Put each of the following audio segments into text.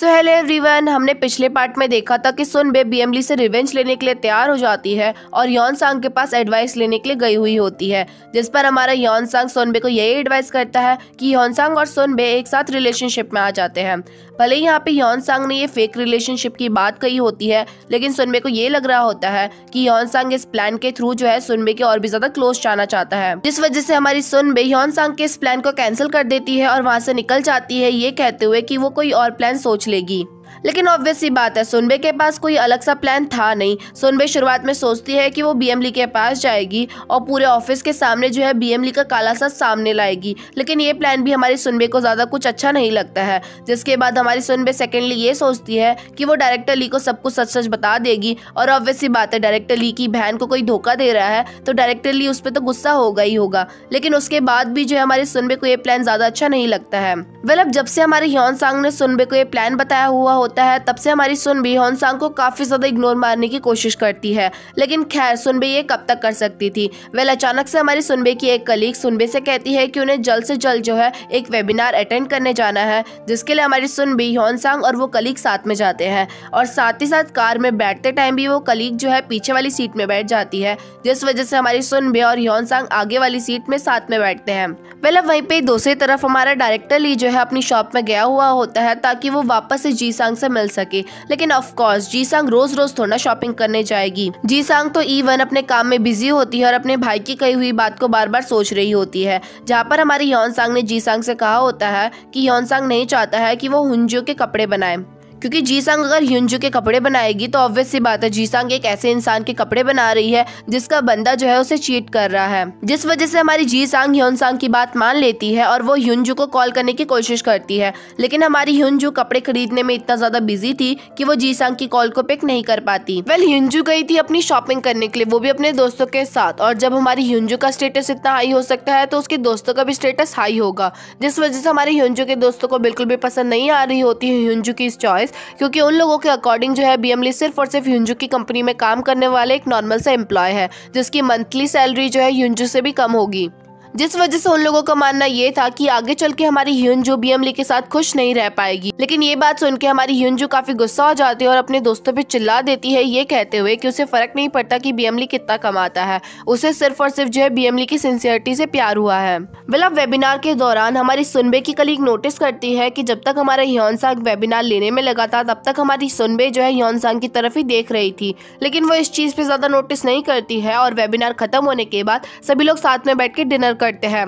so hello everyone हमने पिछले part में देखा था कि बे बीएमली e से रिवेंज लेने के लिए तैयार हो जाती है और यौन सांग के पास एडवाइस लेने के लिए गई हुई होती है जिस पर हमारा यौन सांग सोनबे को यही एडवाइस करता है कि यौन सांग और सोनबे एक साथ रिलेशनशिप में आ जाते हैं भले ही यहाँ पे यौन सांग ने ये फेक रिलेशनशिप की बात कही होती है लेकिन सुनबे को ये लग रहा होता है कि यौन सांग इस प्लान के थ्रू जो है सुनबे के और भी ज्यादा क्लोज जाना चाहता है जिस वजह से हमारी सुनबे यौन सांग के इस प्लान को कैंसिल कर देती है और वहाँ से निकल जाती है ये कहते हुए की वो कोई और प्लान सोच लेगी लेकिन ऑब्वियसली बात है सोनबे के पास कोई अलग सा प्लान था नहीं सोनबे शुरुआत में सोचती है कि वो बीएमली e के पास जाएगी और पूरे ऑफिस के सामने जो है बीएमली e का काला सा सामने लाएगी लेकिन ये प्लान भी हमारी सुनबे को ज़्यादा कुछ अच्छा नहीं लगता है जिसके बाद हमारी सुनबे सेकेंडली ये सोचती है कि वो डायरेक्टर ली को सब कुछ सच सच बता देगी और ऑब्वियसली बात है डायरेक्टर ली की बहन को कोई धोखा दे रहा है तो डायरेक्टर ली उस पर तो गुस्सा होगा ही होगा लेकिन उसके बाद भी जो है हमारी सुनबे को ये प्लान ज़्यादा अच्छा नहीं लगता है वेल अब जब से हमारे ह्योन सांग ने सुनबे को ये प्लान बताया हुआ होता है तब से हमारी सुन भी होनसांग को काफ़ी ज़्यादा इग्नोर मारने की कोशिश करती है लेकिन खैर सुनबे ये कब तक कर सकती थी वेल अचानक से हमारी सुनबे की एक कलीग सुनबे से कहती है कि उन्हें जल्द से जल्द जो है एक वेबिनार अटेंड करने जाना है जिसके लिए हमारी सुनबी होनसांग और वो कलीग साथ में जाते हैं और साथ ही साथ कार में बैठते टाइम भी वो कलीग जो है पीछे वाली सीट में बैठ जाती है जिस वजह से हमारी सुनबे और योनसांग आगे वाली सीट में साथ में बैठते हैं वेल अब वहीं पे दूसरी तरफ हमारा डायरेक्टर ली जो है अपनी शॉप में गया हुआ होता है ताकि वो वापस से जी सांग से मिल सके लेकिन ऑफकोर्स जी सांग रोज रोज थोड़ा शॉपिंग करने जाएगी जी सांग तो ईवन अपने काम में बिजी होती है और अपने भाई की कही हुई बात को बार बार सोच रही होती है जहाँ पर हमारी यौन सांग ने जी सांग से कहा होता है की यौन सांग नहीं चाहता है की वो हुंजो के कपड़े बनाए क्योंकि जी सांग अगर ह्यूनजू के कपड़े बनाएगी तो ऑब्वियस सी बात है जी सांग एक ऐसे इंसान के कपड़े बना रही है जिसका बंदा जो है उसे चीट कर रहा है जिस वजह से हमारी जी सांग ह्यून सांग की बात मान लेती है और वो ह्यूनजू को कॉल करने की कोशिश करती है लेकिन हमारी ह्यूनजू कपड़े खरीदने में इतना ज्यादा बिजी थी की वो जी सांग की कॉल को पिक नहीं कर पाती वेल ह्यूनजू गई थी अपनी शॉपिंग करने के लिए वो भी अपने दोस्तों के साथ और जब हमारी ह्यूनजू का स्टेटस इतना हाई हो सकता है तो उसके दोस्तों का भी स्टेटस हाई होगा जिस वजह से हमारे ह्यूनजू के दोस्तों को बिल्कुल भी पसंद नहीं आ रही होती है ह्यूनजू की इस चॉइस एम्प्लॉयज़ क्योंकि उन लोगों के अकॉर्डिंग जो है बीएमली e सिर्फ और सिर्फ यूंजू की कंपनी में काम करने वाले एक नॉर्मल सा एम्प्लॉय है जिसकी मंथली सैलरी जो है यूंजू से भी कम होगी जिस वजह से उन लोगों का मानना ये था कि आगे चल के हमारी ह्यूनजू बीएमली के साथ खुश नहीं रह पाएगी लेकिन ये बात सुन के हमारी ह्यूनजू काफी गुस्सा हो जाती है और अपने दोस्तों पे चिल्ला देती है ये कहते हुए कि उसे फर्क नहीं पड़ता कि बीएमली कितना कमाता है उसे सिर्फ और सिर्फ जो है बीएमली की सिंसियरिटी से प्यार हुआ है वेलब वेबिनार के दौरान हमारी सुनबे की कलीग नोटिस करती है की जब तक हमारा सांग वेबिनार लेने में लगा था तब तक हमारी सुनबे जो है सांग की तरफ ही देख रही थी लेकिन वो इस चीज पे ज्यादा नोटिस नहीं करती है और वेबिनार खत्म होने के बाद सभी लोग साथ में बैठ के डिनर करते हैं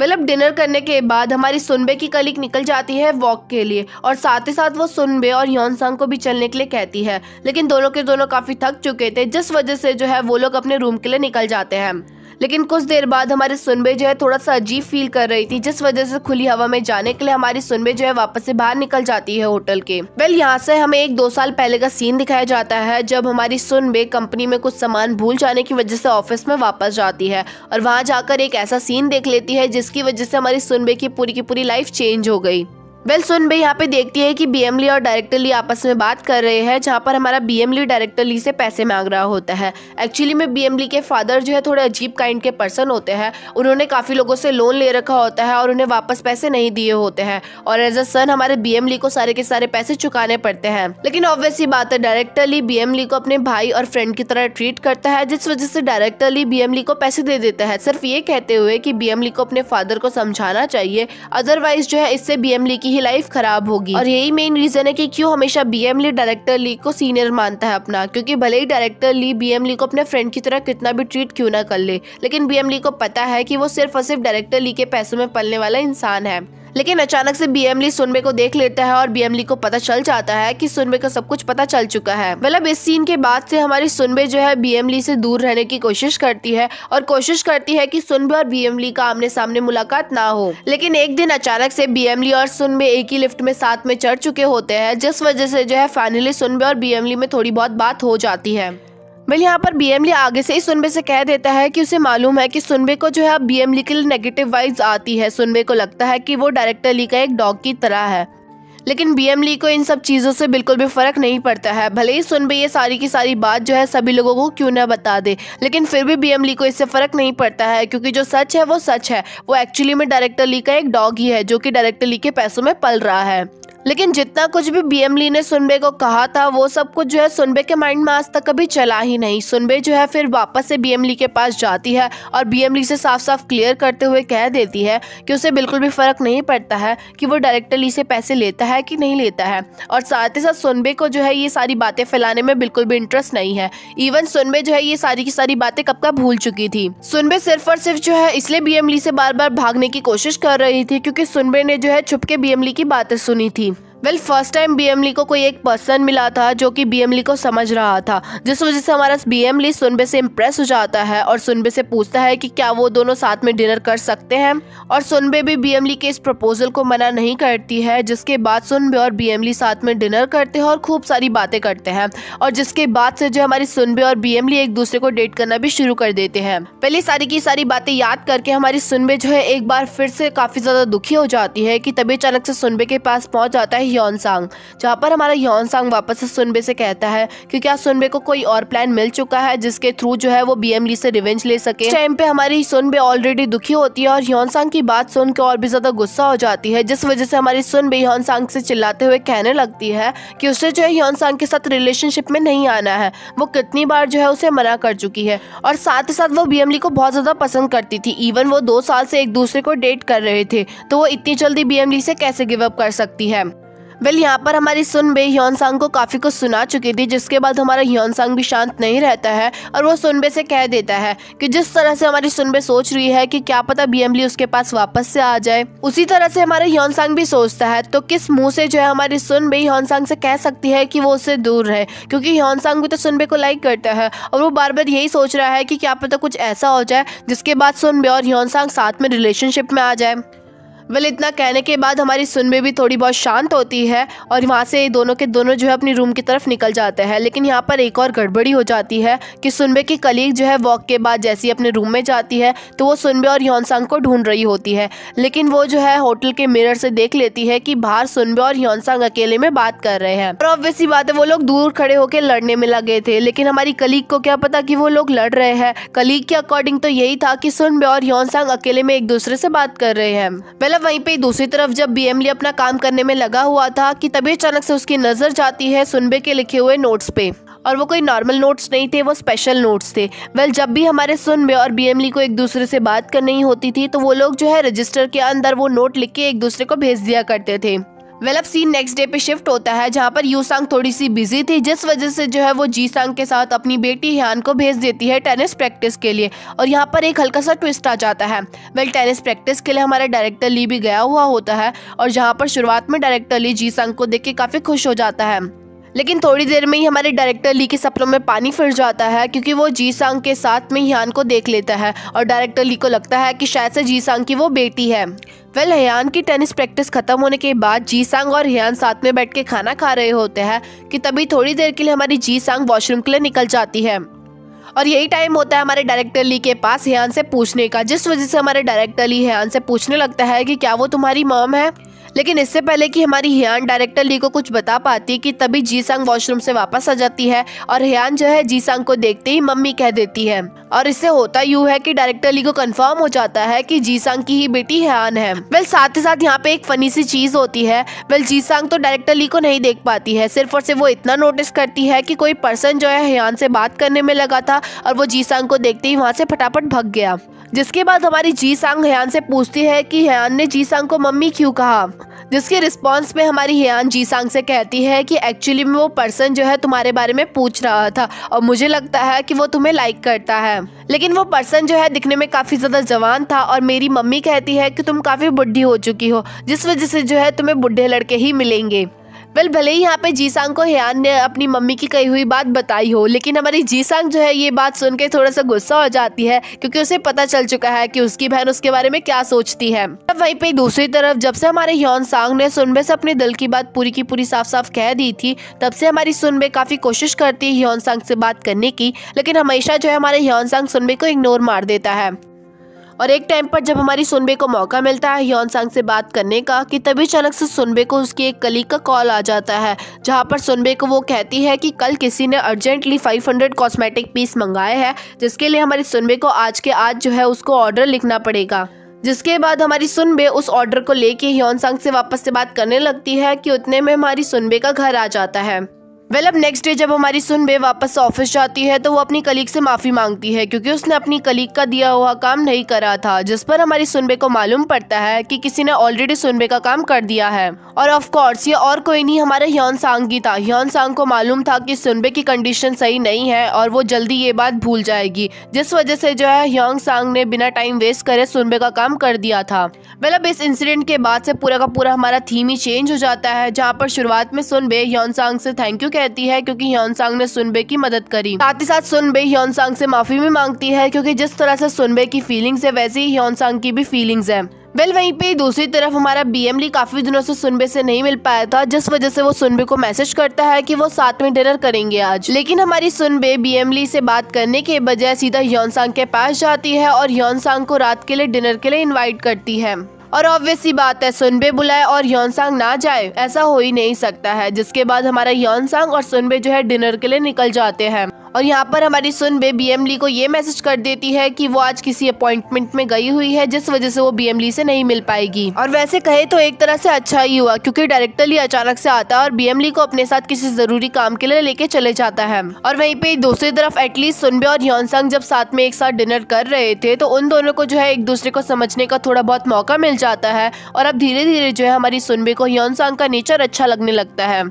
मतलब डिनर करने के बाद हमारी सुनबे की कलिक निकल जाती है वॉक के लिए और साथ ही साथ वो सुनबे और संग को भी चलने के लिए कहती है लेकिन दोनों के दोनों काफ़ी थक चुके थे जिस वजह से जो है वो लोग अपने रूम के लिए निकल जाते हैं लेकिन कुछ देर बाद हमारी सुनबे जो है थोड़ा सा अजीब फील कर रही थी जिस वजह से खुली हवा में जाने के लिए हमारी सुनबे जो है वापस से बाहर निकल जाती है होटल के वेल यहाँ से हमें एक दो साल पहले का सीन दिखाया जाता है जब हमारी सुनबे कंपनी में कुछ सामान भूल जाने की वजह से ऑफिस में वापस जाती है और वहाँ जाकर एक ऐसा सीन देख लेती है जिसकी वजह से हमारी सुनबे की पूरी की पूरी लाइफ चेंज हो गई वेल सुन भाई यहाँ पे देखती है कि बीएमली और ली आपस में बात कर रहे हैं जहाँ पर हमारा बीएमली ली से पैसे मांग रहा होता है एक्चुअली में बीएमली के फादर जो है थोड़े अजीब काइंड के पर्सन होते हैं उन्होंने काफ़ी लोगों से लोन ले रखा होता है और उन्हें वापस पैसे नहीं दिए होते हैं और एज अ सन हमारे बीएमली को सारे के सारे पैसे चुकाने पड़ते हैं लेकिन ऑब्वियसली बात है ली बीएमली को अपने भाई और फ्रेंड की तरह ट्रीट करता है जिस वजह से ली बीएमली को पैसे दे देता है सिर्फ ये कहते हुए कि बीएमली को अपने फादर को समझाना चाहिए अदरवाइज जो है इससे बीएमली की की ही लाइफ खराब होगी और यही मेन रीजन है की क्यों हमेशा B M Lee director Lee को सीनियर मानता है अपना क्योंकि भले ही director Lee B M Lee को अपने फ्रेंड की तरह कितना भी ट्रीट क्यों ना कर ले लेकिन बी एम ली को पता है कि वो सिर्फ और सिर्फ डायरेक्टर ली के पैसों में पलने वाला इंसान है लेकिन अचानक से बीएमली सुनबे को देख लेता है और बीएमली को पता चल जाता है कि सुनबे का सब कुछ पता चल चुका है मतलब इस सीन के बाद से हमारी सुनबे जो है बीएमली से दूर रहने की कोशिश करती है और कोशिश करती है की सुनबे और बीएमली का आमने सामने मुलाकात ना हो लेकिन एक दिन अचानक से बीएमली और सुनबे एक ही लिफ्ट में साथ में चढ़ चुके होते हैं जिस वजह से जो है फाइनली सुनबे और बीएमली में थोड़ी बहुत बात हो जाती है वही यहाँ पर बीएमली आगे से ही सुनबे से कह देता है की उसे मालूम है की सुनबे को जो है अब बीएमली के लिए नेगेटिव वाइज आती है सुनबे को लगता है की वो डायरेक्टर ली का एक डॉग की तरह है लेकिन बीएमली को इन सब चीज़ों से बिल्कुल भी फ़र्क नहीं पड़ता है भले ही सुन भी ये सारी की सारी बात जो है सभी लोगों को क्यों ना बता दे लेकिन फिर भी बीएमली को इससे फ़र्क नहीं पड़ता है क्योंकि जो सच है वो सच है वो एक्चुअली में डायरेक्टर ली का एक डॉग ही है जो कि डायरेक्टर ली के पैसों में पल रहा है लेकिन जितना कुछ भी बीएमली ने सुनबे को कहा था वो सब कुछ जो है सुनबे के माइंड में आज तक कभी चला ही नहीं सुनबे जो है फिर वापस से बीएमली के पास जाती है और बीएमली से साफ साफ क्लियर करते हुए कह देती है कि उसे बिल्कुल भी फ़र्क नहीं पड़ता है कि वो डायरेक्टली से पैसे लेता है कि नहीं लेता है और साथ ही साथ सुनबे को जो है ये सारी बातें फैलाने में बिल्कुल भी इंटरेस्ट नहीं है इवन सुनबे जो है ये सारी की सारी बातें कब का भूल चुकी थी सुनबे सिर्फ और सिर्फ जो है इसलिए बीएमली से बार बार भागने की कोशिश कर रही थी क्योंकि सुनबे ने जो है छुपके बीएमली की बातें सुनी थी वेल फर्स्ट टाइम बीएमली को कोई एक पर्सन मिला था जो कि बीएमली को समझ रहा था जिस वजह से हमारा बीएमली सुनबे से इम्प्रेस हो जाता है और सुनबे से पूछता है कि क्या वो दोनों साथ में डिनर कर सकते हैं और सुनबे भी बीएमली के इस प्रपोजल को मना नहीं करती है जिसके बाद सुनबे और बीएमली साथ में डिनर करते हैं और खूब सारी बातें करते हैं और जिसके बाद से जो हमारी सुनबे और बीएमली एक दूसरे को डेट करना भी शुरू कर देते हैं पहले सारी की सारी बातें याद करके हमारी सुनबे जो है एक बार फिर से काफी ज्यादा दुखी हो जाती है की तभी अचानक से सुनबे के पास पहुंच जाता है यौन सांग जहाँ पर हमारा यौन सांग वापस से सुनबे से कहता है कि क्या सुनबे को कोई और प्लान मिल चुका है जिसके थ्रू जो है वो बीएमली से रिवेंज ले सके टाइम पे हमारी सुनबे ऑलरेडी दुखी होती है और यौन सांग की बात सुन के और भी ज्यादा गुस्सा हो जाती है जिस वजह से हमारी सुनबे यौन सांग से चिल्लाते हुए कहने लगती है कि उसे जो है यौन सांग के साथ रिलेशनशिप में नहीं आना है वो कितनी बार जो है उसे मना कर चुकी है और साथ ही साथ वो बीएमली को बहुत ज्यादा पसंद करती थी इवन वो दो साल से एक दूसरे को डेट कर रहे थे तो वो इतनी जल्दी बीएमली से कैसे गिव अप कर सकती है वेल यहाँ पर हमारी सुन बे ह्योन सांग को काफ़ी कुछ सुना चुकी थी जिसके बाद हमारा ह्योन सांग भी शांत नहीं रहता है और वो सुनबे से कह देता है कि जिस तरह से हमारी सुनबे सोच रही है कि क्या पता बीएमली उसके पास वापस से आ जाए उसी तरह से हमारा ह्योन सांग भी सोचता है तो किस मुंह से जो है हमारी सुन बे ह्योन सांग से कह सकती है कि वो उससे दूर रहे क्योंकि ह्योन सांग भी तो सुनबे को लाइक करता है और वो बार बार यही सोच रहा है कि क्या पता कुछ ऐसा हो जाए जिसके बाद सुनबे और ह्योन सांग साथ में रिलेशनशिप में आ जाए वेल इतना कहने के बाद हमारी सुनबे भी थोड़ी बहुत शांत होती है और वहाँ से दोनों के दोनों जो है अपनी रूम की तरफ निकल जाते हैं लेकिन यहाँ पर एक और गड़बड़ी हो जाती है कि सुनबे की कलीग जो है वॉक के बाद जैसी अपने रूम में जाती है तो वो सुनबे और योनसांग को ढूंढ रही होती है लेकिन वो जो है होटल के मिरर से देख लेती है कि बाहर सुनबे और योनसांग अकेले में बात कर रहे हैं और ऑब्वियसली बात है वो लोग दूर खड़े होकर लड़ने में लगे थे लेकिन हमारी कलीग को क्या पता कि वो लोग लड़ रहे हैं कलीग के अकॉर्डिंग तो यही था कि सुनबे और योनसांग अकेले में एक दूसरे से बात कर रहे हैं वेल मतलब वहीं पे दूसरी तरफ जब बीएमली अपना काम करने में लगा हुआ था कि तभी अचानक से उसकी नजर जाती है सुनबे के लिखे हुए नोट्स पे और वो कोई नॉर्मल नोट्स नहीं थे वो स्पेशल नोट्स थे वेल well, जब भी हमारे सुनबे और बीएमली को एक दूसरे से बात करनी होती थी तो वो लोग जो है रजिस्टर के अंदर वो नोट लिख के एक दूसरे को भेज दिया करते थे वेलअप सीन नेक्स्ट डे पे शिफ्ट होता है जहाँ पर यूसांग थोड़ी सी बिजी थी जिस वजह से जो है वो जी सांग के साथ अपनी बेटी ह्यान को भेज देती है टेनिस प्रैक्टिस के लिए और यहाँ पर एक हल्का सा ट्विस्ट आ जाता है वेल टेनिस प्रैक्टिस के लिए हमारा डायरेक्टर ली भी गया हुआ होता है और जहाँ पर शुरुआत में डायरेक्टर ली जी सांग को देख के काफ़ी खुश हो जाता है लेकिन थोड़ी देर में ही हमारे डायरेक्टर ली के सपनों में पानी फिर जाता है क्योंकि वो जी सांग के साथ में हियान को देख लेता है और डायरेक्टर ली को लगता है कि शायद से जी सांग की वो बेटी है वेल well, हयान की टेनिस प्रैक्टिस खत्म होने के बाद जी सांग और हयान साथ में बैठ के खाना खा रहे होते हैं कि तभी थोड़ी देर के लिए हमारी जी सांग वॉशरूम के लिए निकल जाती है और यही टाइम होता है हमारे डायरेक्टर ली के पास हयान से पूछने का जिस वजह से हमारे डायरेक्टर ली हयान से पूछने लगता है कि क्या वो तुम्हारी मॉम है लेकिन इससे पहले कि हमारी हियान डायरेक्टर ली को कुछ बता पाती कि तभी जीसांग वॉशरूम से वापस आ जाती है और हियान जो है जीसांग को देखते ही मम्मी कह देती है और इससे होता यूँ है कि डायरेक्टर ली को कंफर्म हो जाता है कि जीसांग की ही बेटी हियान है वेल साथ ही साथ यहाँ पे एक फनी सी चीज होती है वेल जीसांग तो डायरेक्टर ली को नहीं देख पाती है सिर्फ और सिर्फ वो इतना नोटिस करती है कि कोई पर्सन जो है हियान से बात करने में लगा था और वो जीसांग को देखते ही वहाँ से फटाफट भग गया जिसके बाद हमारी जी सांग हयान से पूछती है कि हयान ने जी सांग को मम्मी क्यों कहा जिसके रिस्पॉन्स में हमारी हियान जीसांग से कहती है कि एक्चुअली में वो पर्सन जो है तुम्हारे बारे में पूछ रहा था और मुझे लगता है कि वो तुम्हें लाइक करता है लेकिन वो पर्सन जो है दिखने में काफ़ी ज़्यादा जवान था और मेरी मम्मी कहती है कि तुम काफ़ी बुढ़ी हो चुकी हो जिस वजह से जो है तुम्हें बुढ़े लड़के ही मिलेंगे वेल भले ही यहाँ पे जीसांग को हेयान ने अपनी मम्मी की कही हुई बात बताई हो लेकिन हमारी जीसांग जो है ये बात सुन के थोड़ा सा गुस्सा हो जाती है क्योंकि उसे पता चल चुका है कि उसकी बहन उसके बारे में क्या सोचती है तब वहीं पे दूसरी तरफ जब से हमारे ह्योन सांग ने सुनबे से अपने दिल की बात पूरी की पूरी साफ साफ कह दी थी तब से हमारी सुनबे काफी कोशिश करती है ह्योन सांग से बात करने की लेकिन हमेशा जो है हमारे ह्योन सांग सुनबे को इग्नोर मार देता है और एक टाइम पर जब हमारी सुनबे को मौका मिलता है योन सांग से बात करने का कि तभी अचानक से सुनबे को उसकी एक कली का कॉल आ जाता है जहाँ पर सुनबे को वो कहती है कि कल किसी ने अर्जेंटली 500 कॉस्मेटिक पीस मंगाए हैं जिसके लिए हमारी सुनबे को आज के आज जो है उसको ऑर्डर लिखना पड़ेगा जिसके बाद हमारी सुनबे उस ऑर्डर को लेके ह्योन सांग से वापस से बात करने लगती है कि उतने में हमारी सुनबे का घर आ जाता है वेल अब नेक्स्ट डे जब हमारी सुनबे वापस ऑफिस जाती है तो वो अपनी कलीग से माफ़ी मांगती है क्योंकि उसने अपनी कलीग का दिया हुआ काम नहीं करा था जिस पर हमारी सुनबे को मालूम पड़ता है कि किसी ने ऑलरेडी सुनबे का काम कर दिया है और ऑफ कोर्स ये और कोई नहीं हमारा ह्योन सांग की था ह्योन सांग को मालूम था कि सुनबे की कंडीशन सही नहीं है और वो जल्दी ये बात भूल जाएगी जिस वजह से जो है ह्योंग सांग ने बिना टाइम वेस्ट करे सुनबे का काम कर दिया था वेल अब इस इंसिडेंट के बाद से पूरा का पूरा हमारा थीम ही चेंज हो जाता है जहाँ पर शुरुआत में सुनबे ह्योन सांग से थैंक यू कहती है क्योंकि ह्योनसांग ने सुनबे की मदद करी साथ ही साथ सुनबे ह्योनसांग से माफी भी मांगती है क्योंकि जिस तरह से सुनबे की फीलिंग्स है वैसे ही ह्योनसांग की भी फीलिंग्स है वेल वहीं पे दूसरी तरफ हमारा बीएम ली काफी दिनों से सुनबे से नहीं मिल पाया था जिस वजह से वो सुनबे को मैसेज करता है कि वो साथ में डिनर करेंगे आज लेकिन हमारी सुनबे बीएम ली से बात करने के बजाय सीधा योनसांग के पास जाती है और योनसांग को रात के लिए डिनर के लिए इनवाइट करती है और ऑब्वियस ही बात है सुनबे बुलाए और योनसांग ना जाए ऐसा हो ही नहीं सकता है जिसके बाद हमारा योनसांग और सुनबे जो है डिनर के लिए निकल जाते हैं और यहाँ पर हमारी सुन बे बी को ये मैसेज कर देती है कि वो आज किसी अपॉइंटमेंट में गई हुई है जिस वजह से वो बी से नहीं मिल पाएगी और वैसे कहे तो एक तरह से अच्छा ही हुआ क्योंकि डायरेक्टर ली अचानक से आता है और बी को अपने साथ किसी जरूरी काम के लिए लेके चले जाता है और वहीं पे दूसरी तरफ एटलीस्ट सुनबे और योनसंग जब साथ में एक साथ डिनर कर रहे थे तो उन दोनों को जो है एक दूसरे को समझने का थोड़ा बहुत मौका मिल जाता है और अब धीरे धीरे जो है हमारी सुनबे को योनसंग का नेचर अच्छा लगने लगता है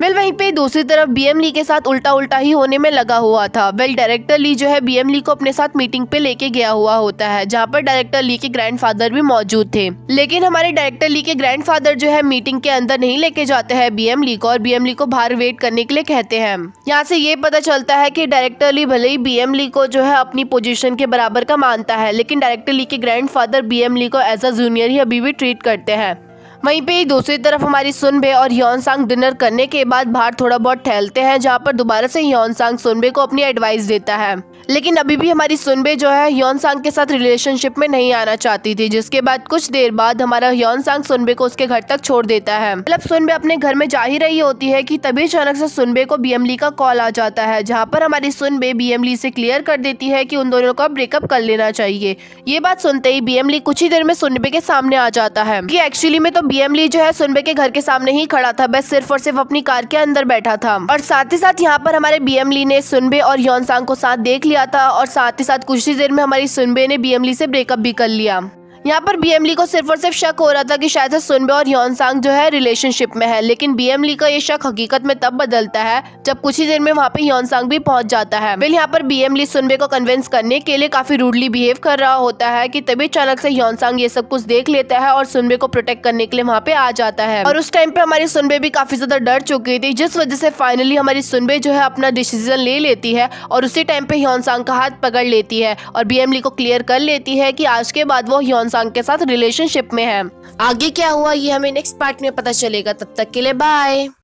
वेल वहीं पे दूसरी तरफ बीएम ली के साथ उल्टा उल्टा ही होने में लगा हुआ था वेल डायरेक्टर ली जो है बीएम ली को अपने साथ मीटिंग पे लेके गया हुआ होता है जहाँ पर डायरेक्टर ली के ग्रैंडफादर भी मौजूद थे लेकिन हमारे डायरेक्टर ली के ग्रैंडफादर जो है मीटिंग के अंदर नहीं लेके जाते हैं बीएम ली को और बीएम ली को बाहर वेट करने के लिए कहते हैं यहाँ से ये पता चलता है की डायरेक्टर ली भले ही बीएम ली को जो है अपनी पोजिशन के बराबर का मानता है लेकिन डायरेक्टर ली के ग्रैंड फादर बीएम ली को एज अ जूनियर ही अभी भी ट्रीट करते हैं वहीं पे दूसरी तरफ हमारी सुनबे और योनसांग डिनर करने के बाद बाहर थोड़ा बहुत टहलते हैं जहाँ पर दोबारा से योनसांग सुनबे को अपनी एडवाइस देता है लेकिन अभी भी हमारी सुनबे जो है यौन सांग के साथ रिलेशनशिप में नहीं आना चाहती थी जिसके बाद कुछ देर बाद हमारा यौन सांग सुनबे को उसके घर तक छोड़ देता है मतलब सुनबे अपने घर में जा ही रही होती है कि तभी अचानक से सुनबे को बीएमली का कॉल आ जाता है जहाँ पर हमारी सुनबे बीएमली से क्लियर कर देती है की उन दोनों का ब्रेकअप कर लेना चाहिए ये बात सुनते ही बीएमली कुछ ही देर में सुनबे के सामने आ जाता है की एक्चुअली में तो बीएमली जो है सुनबे के घर के सामने ही खड़ा था बस सिर्फ और सिर्फ अपनी कार के अंदर बैठा था और साथ ही साथ यहाँ पर हमारे बीएमली ने सुनबे और यौन सांग को साथ देख लिया था और साथ ही साथ कुछ ही देर में हमारी सुनबे ने बीएमली से ब्रेकअप भी कर लिया यहाँ पर बी एम ली को सिर्फ और सिर्फ शक हो रहा था कि शायद सुनबे और योनसांग जो है रिलेशनशिप में है लेकिन बी एम ली का ये शक हकीकत में तब बदलता है जब कुछ ही देर में वहाँ पे योनसांग भी पहुंच जाता है वेल यहाँ पर एम ली सुनबे को कन्विंस करने के लिए काफी रूडली बिहेव कर रहा होता है की तभी अचानक से योनसांग ये सब कुछ देख लेता है और सुनबे को प्रोटेक्ट करने के लिए वहाँ पे आ जाता है और उस टाइम पे हमारी सुनबे भी काफी ज्यादा डर चुकी थी जिस वजह से फाइनली हमारी सुनबे जो है अपना डिसीजन ले लेती है और उसी टाइम पे योनसांग का हाथ पकड़ लेती है और बीएम ली को क्लियर कर लेती है की आज के बाद वो योन इंसान के साथ रिलेशनशिप में है आगे क्या हुआ ये हमें नेक्स्ट पार्ट में पता चलेगा तब तक के लिए बाय